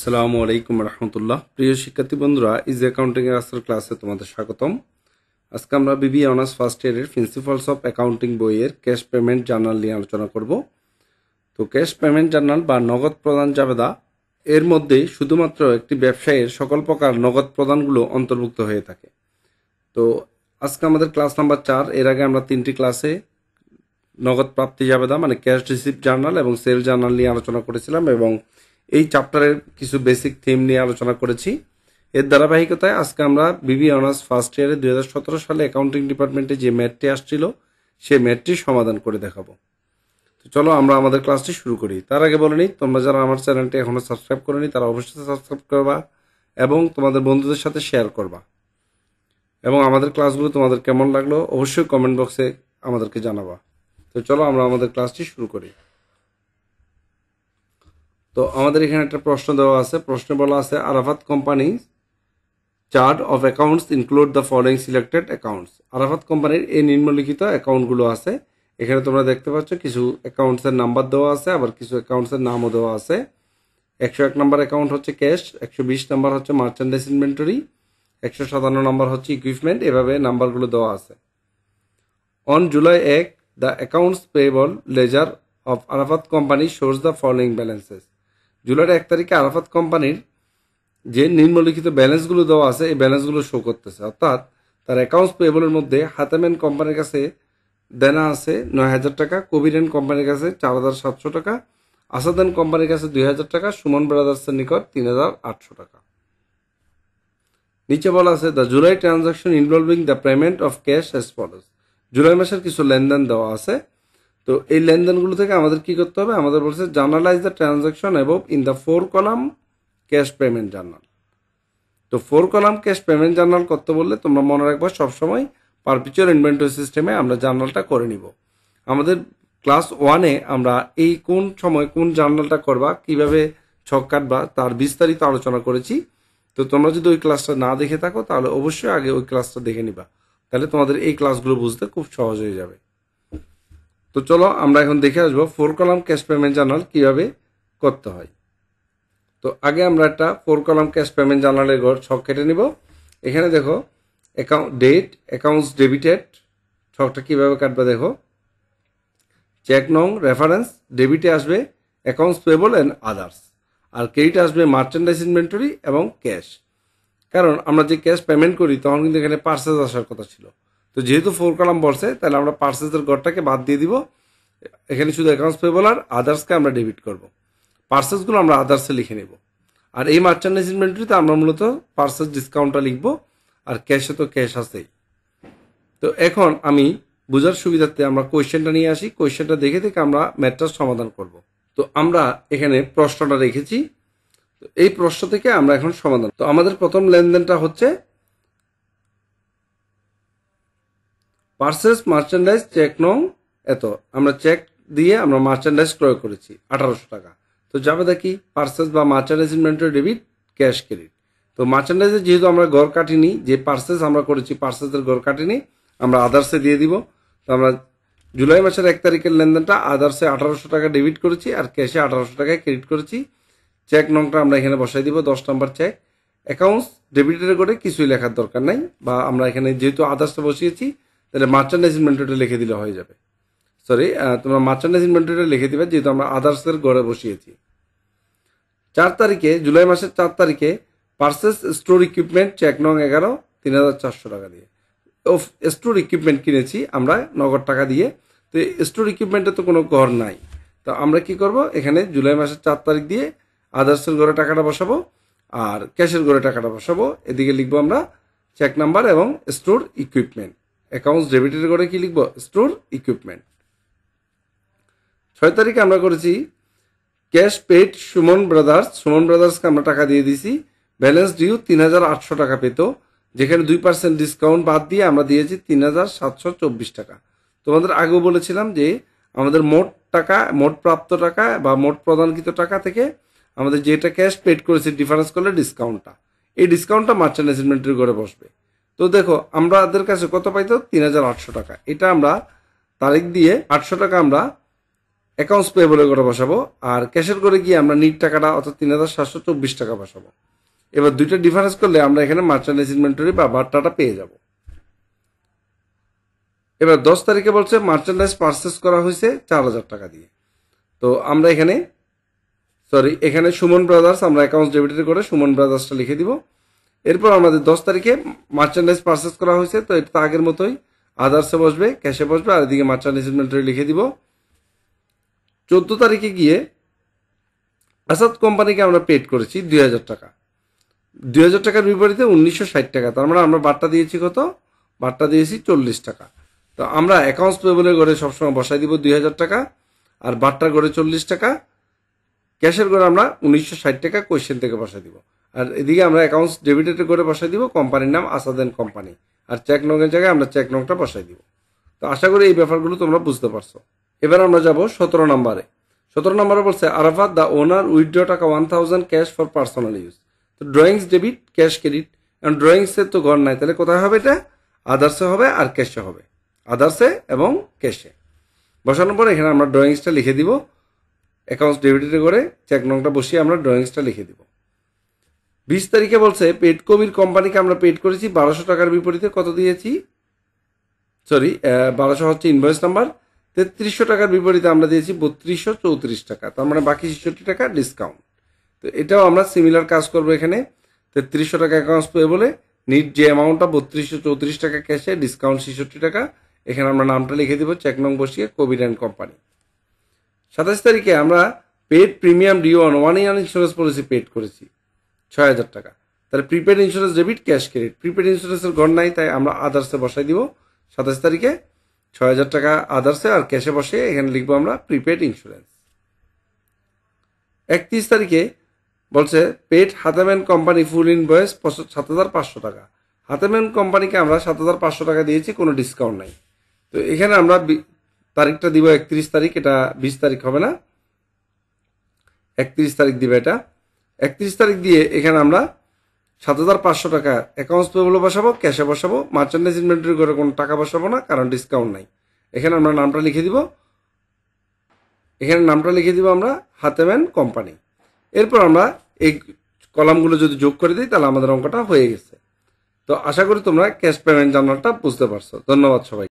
আসসালামু আলাইকুম রহমতুল্লাহ প্রিয় শিক্ষার্থী বন্ধুরা ইজ অ্যাকাউন্টিং এর আজকের ক্লাসে তোমাদের স্বাগতম আজকে আমরা বিবি অনার্স ফার্স্ট ইয়ারের প্রিন্সিপালস অফ অ্যাকাউন্টিং বইয়ের ক্যাশ পেমেন্ট জার্নাল নিয়ে আলোচনা করব তো ক্যাশ পেমেন্ট জার্নাল বা নগদ প্রদান জাবেদা এর মধ্যে শুধুমাত্র একটি ব্যবসায়ের সকল প্রকার নগদ প্রদানগুলো অন্তর্ভুক্ত হয়ে থাকে তো আজকে আমাদের ক্লাস নাম্বার চার এর আগে আমরা তিনটি ক্লাসে নগদ প্রাপ্তি জাবেদা মানে ক্যাশ রিসিপ্ট জার্নাল এবং সেল জার্নাল নিয়ে আলোচনা করেছিলাম এবং এই চ্যাপ্টারের কিছু বেসিক থিম নিয়ে আলোচনা করেছি এর ধারাবাহিকতায় আজকে আমরা বিবি অনার্স ফার্স্ট ইয়ারে দুই সালে অ্যাকাউন্টিং ডিপার্টমেন্টে যে ম্যাটটি আসছিল সে ম্যাটটি সমাধান করে দেখাবো তো চলো আমরা আমাদের ক্লাসটি শুরু করি তার আগে বলে নিই তোমরা যারা আমার চ্যানেলটি এখনও সাবস্ক্রাইব করেনি তারা অবশ্যই সাবস্ক্রাইব করবা এবং তোমাদের বন্ধুদের সাথে শেয়ার করবা এবং আমাদের ক্লাসগুলো তোমাদের কেমন লাগলো অবশ্যই কমেন্ট বক্সে আমাদেরকে জানাবা তো চলো আমরা আমাদের ক্লাসটি শুরু করি তো আমাদের এখানে একটা প্রশ্ন দেওয়া আছে প্রশ্নে বলা আছে Arafat company chart of accounts include the following selected accounts Arafat কোম্পানির এই নিম্নলিখিত অ্যাকাউন্টগুলো আছে এখানে তোমরা দেখতে পাচ্ছ কিছু অ্যাকাউন্টসের নাম্বার দেওয়া আছে আবার কিছু অ্যাকাউন্টসের নামও দেওয়া আছে একশো এক নম্বর অ্যাকাউন্ট হচ্ছে ক্যাশ একশো বিশ নম্বর হচ্ছে মার্চেন্ডাইজ ইনভেন্টরি একশো সাতান্ন নম্বর হচ্ছে ইকুইপমেন্ট এভাবে নাম্বারগুলো দেওয়া আছে অন জুলাই এক the accounts payable ledger of Arafat company shows the following balances জুলাইয়ের এক তারিখে আরাফাত কোম্পানির যে নিম্নলিখিত ব্যালেন্সগুলো দেওয়া আছে এই ব্যালেন্সগুলো শো করতেছে অর্থাৎ তার অ্যাকাউন্টস পেবলের মধ্যে হাতেম্যান কোম্পানির কাছে দেনা আছে নয় হাজার টাকা কোভিডেন কোম্পানির কাছে চার হাজার সাতশো টাকা আসাদান কোম্পানির কাছে দুই হাজার টাকা সুমন ব্রাদার্সের নিকট তিন হাজার আটশো টাকা নিচে বলা আছে the July transaction involving the payment of cash as follows July মাসের কিছু লেনদেন দেওয়া আছে তো এই লেনদেনগুলো থেকে আমাদের কি করতে হবে আমাদের বলছে জার্নালাইজ দ্য ট্রানজাকশন এবং in the four column cash payment journal তো four column cash payment journal করতে বললে তোমরা মনে রাখবো সবসময় পারপিচুয়াল ইনভেন্টরি সিস্টেমে আমরা জার্নালটা করে নিব আমাদের ক্লাস ওয়ানে আমরা এই কোন সময় কোন জার্নালটা করবা কিভাবে ছক কাটবা তার বিস্তারিত আলোচনা করেছি তো তোমরা যদি ওই ক্লাসটা না দেখে থাকো তাহলে অবশ্যই আগে ওই ক্লাসটা দেখে নিবা তাহলে তোমাদের এই ক্লাসগুলো বুঝতে খুব সহজ হয়ে যাবে তো চলো আমরা এখন দেখে আসবো four column cash payment journal কীভাবে করতে হয় তো আগে আমরা একটা ফোর কলাম ক্যাশ পেমেন্ট জার্নালের ঘর ছক কেটে নিব এখানে দেখো অ্যাকাউন্ট ডেট অ্যাকাউন্টস ডেবিটেড ছকটা কীভাবে কাটবে দেখো চেক নং রেফারেন্স ডেবিটে আসবে অ্যাকাউন্টস পেবল অ্যান্ড আদার্স আর ক্রেডিট আসবে মার্চেন্ডাইজ ইনভেন্টরি এবং ক্যাশ কারণ আমরা যে ক্যাশ পেমেন্ট করি তখন কিন্তু এখানে পার্সেস আসার কথা ছিল তো যেহেতু ফোর কলাম বসে তাহলে আমরা পার্সেসের গড়টাকে বাদ দিয়ে দিব এখানে শুধু অ্যাকাউন্টস পেবল আর আদার্সকে আমরা ডেবিট করব পার্সেসগুলো আমরা আদার্সে লিখে নেব আর এই মার্চেন্ডাইজ ইনভেন্টরিতে আমরা মূলত পার্সেস ডিসকাউন্টটা লিখব আর ক্যাশে তো ক্যাশ আছেই তো এখন আমি বোঝার সুবিধার্থে আমরা কোয়েশ্চেনটা নিয়ে আসি কোয়েশ্চেনটা দেখে দেখে আমরা ম্যাথটার সমাধান করব তো আমরা এখানে প্রশ্নটা রেখেছি তো এই প্রশ্ন থেকে আমরা এখন সমাধান তো আমাদের প্রথম লেনদেনটা হচ্ছে পার্সেস মার্চেন্ডাইজ চেক নং এত আমরা চেক দিয়ে আমরা মার্চেন্ডাইজ ক্রয় করেছি আঠারোশো টাকা তো যাবে দেখি পার্সেস বা merchandise inventory debit cash credit তো মার্চেন্ডাইজে যেহেতু আমরা গড় কাটিনি যে পার্সেস আমরা করেছি পার্সেসের গড় কাটিনি আমরা আদার্সে দিয়ে দিব তো আমরা জুলাই মাসের এক তারিখের লেনদেনটা আদার্সে আঠারোশো টাকা ডেবিট করেছি আর ক্যাশে আঠারোশো টাকায় ক্রেডিট করেছি চেক নংটা আমরা এখানে বসাই দিব দশ নম্বর চেক অ্যাকাউন্টস ডেবিটের করে কিছুই লেখার দরকার নাই বা আমরা এখানে যেহেতু আদার্সে বসিয়েছি তাহলে মার্চান্ডাইজ ইনভেন্টরিটা লিখে দিলে হয়ে যাবে সরি তোমরা মার্চান্ডাইজ ইনভেন্টরিটা লিখে দিবে যেহেতু আমরা আদার্সের গড়ে বসিয়েছি চার তারিখে জুলাই মাসের চার তারিখে পার্সেস স্টোর ইকুইপমেন্ট চেক নং এগারো তিন হাজার চারশো টাকা দিয়ে অফ স্টোর ইকুইপমেন্ট কিনেছি আমরা নগদ টাকা দিয়ে তো স্টোর ইকুইপমেন্টে তো কোনো ঘর নাই তো আমরা কি করব এখানে জুলাই মাসের চার তারিখ দিয়ে আদার্সের ঘরে টাকাটা বসাবো আর ক্যাশের ঘরে টাকাটা বসাবো এদিকে লিখবো আমরা চেক নাম্বার এবং স্টোর ইকুইপমেন্ট অ্যাকাউন্টস ডেবিটের করে কি লিখবো স্টোর ইকুইপমেন্ট ছয় তারিখে আমরা করেছি cash paid Suman brothers Suman ব্রাদার্সকে আমরা টাকা দিয়ে দিছি ব্যালেন্স ডিউ তিন হাজার আটশো টাকা পেত যেখানে দুই পার্সেন্ট ডিসকাউন্ট বাদ দিয়ে আমরা দিয়েছি তিন হাজার সাতশো চব্বিশ টাকা তোমাদের আগেও বলেছিলাম যে আমাদের মোট টাকা মোট প্রাপ্ত টাকা বা মোট প্রদানকৃত টাকা থেকে আমাদের যেটা ক্যাশ পেড করেছি ডিফারেন্স করলে ডিসকাউন্টটা এই ডিসকাউন্টটা মার্চেন্ট অ্যাসেটমেন্টের ঘরে বসবে তো দেখো আমাদের কাছে কত পাইতো তিন হাজার আটশো টাকা এটা আমরা তারিখ দিয়ে আটশো টাকা আমরা অ্যাকাউন্টস পেয়েবলের করে বসাবো আর ক্যাশের করে গিয়ে আমরা নিট টাকাটা অর্থাৎ তিন হাজার সাতশো চব্বিশ টাকা বসাবো এবার দুইটা ডিফারেন্স করলে আমরা এখানে মার্চেন্ট এসিনমেন্টরি বা বার্তাটা পেয়ে যাব এবার দশ তারিখে বলছে মার্চেন্ডাইজ পারচেস করা হয়েছে চার হাজার টাকা দিয়ে তো আমরা এখানে সরি এখানে সুমন ব্রাদার্স আমরা অ্যাকাউন্টস ডেবিটের করে সুমন ব্রাদার্সটা লিখে দিব এরপর আমাদের দশ তারিখে মার্চেন্ডাইজ পারচেস করা হয়েছে তো এটা আগের মতোই আদার্সে বসবে ক্যাশে বসবে আর এদিকে মার্চেন্ডাইজ ইনভেন্টরি লিখে দিব চোদ্দ তারিখে গিয়ে আসাদ কোম্পানিকে আমরা পেড করেছি দুই হাজার টাকা দুই হাজার টাকার বিপরীতে উনিশশো ষাট টাকা তার মানে আমরা বার্তা দিয়েছি কত বার্তা দিয়েছি চল্লিশ টাকা তো আমরা অ্যাকাউন্টস পেবলের ঘরে সবসময় বসাই দিব দুই হাজার টাকা আর বার্তার ঘরে চল্লিশ টাকা ক্যাশের ঘরে আমরা উনিশশো ষাট টাকা কোয়েশ্চেন থেকে বসাই দিব আর এদিকে আমরা অ্যাকাউন্টস ডেবিটেড করে বসাই দিব কোম্পানির নাম আসাদেন কোম্পানি আর চেক নংয়ের জায়গায় আমরা চেক নংটা বসাই দিব তো আশা করি এই ব্যাপারগুলো তোমরা বুঝতে পারছো এবার আমরা যাব সতেরো নম্বরে সতেরো নম্বরে বলছে আরাফাত দ্য ওনার উইথড্র টাকা one thousand cash for personal use তো ড্রয়িংস ডেবিট ক্যাশ ক্রেডিট কারণ ড্রয়িংসের তো ঘর নাই তাহলে কোথায় হবে এটা আদার্সে হবে আর ক্যাশে হবে আদার্সে এবং ক্যাশে বসানোর পর এখানে আমরা ড্রয়িংসটা লিখে দিব অ্যাকাউন্টস ডেবিটেড করে চেক নংটা বসিয়ে আমরা ড্রয়িংসটা লিখে দিব বিশ তারিখে বলছে পেটকমির কোম্পানিকে আমরা পেড করেছি বারোশো টাকার বিপরীতে কত দিয়েছি সরি বারোশো হচ্ছে ইনভয়েস নাম্বার তেত্রিশশো টাকার বিপরীতে আমরা দিয়েছি বত্রিশশো চৌত্রিশ টাকা তার মানে বাকি ছেষট্টি টাকা ডিসকাউন্ট তো এটাও আমরা সিমিলার কাজ করবো এখানে তেত্রিশশো টাকা অ্যাকাউন্টস পেয়ে বলে নিট যে অ্যামাউন্টটা বত্রিশশো চৌত্রিশ টাকা ক্যাশে ডিসকাউন্ট ছেষট্টি টাকা এখানে আমরা নামটা লিখে দেবো চেক নং বসিয়ে কোভিড অ্যান্ড কোম্পানি সাতাশ তারিখে আমরা পেড প্রিমিয়াম ডিওয়ান one year insurance policy paid করেছি ছয় হাজার টাকা তাহলে prepaid insurance debit cash credit prepaid ইন্স্যুরেন্সের ঘর নাই তাই আমরা আদার্সে বসাই দিব সাতাশ তারিখে ছয় হাজার টাকা আদার্সে আর ক্যাশে বসে এখানে লিখবো আমরা প্রিপেড ইন্স্যুরেন্স একত্রিশ তারিখে বলছে পেট হাতেম্যান কোম্পানি ফুল ইনভয়েস সাত হাজার পাঁচশো টাকা হাতেম্যান কোম্পানিকে আমরা সাত হাজার পাঁচশো টাকা দিয়েছি কোনো ডিসকাউন্ট নাই তো এখানে আমরা তারিখটা দিব একত্রিশ তারিখ এটা বিশ তারিখ হবে না একত্রিশ তারিখ দিবে এটা একত্রিশ তারিখ দিয়ে এখানে আমরা সাত হাজার পাঁচশো টাকা অ্যাকাউন্টস পেবলে বসাবো ক্যাশে বসাবো মার্চেন্ডাইজ ইনভেন্টরি করে কোনো টাকা বসাবো না কারণ ডিসকাউন্ট নাই এখানে আমরা নামটা লিখে দিব এখানে নামটা লিখে দিব আমরা হাতেম্যান কোম্পানি এরপর আমরা এই কলামগুলো যদি যোগ করে দিই তাহলে আমাদের অঙ্কটা হয়ে গেছে তো আশা করি তোমরা ক্যাশ পেমেন্ট জানালটা বুঝতে পারছো ধন্যবাদ সবাই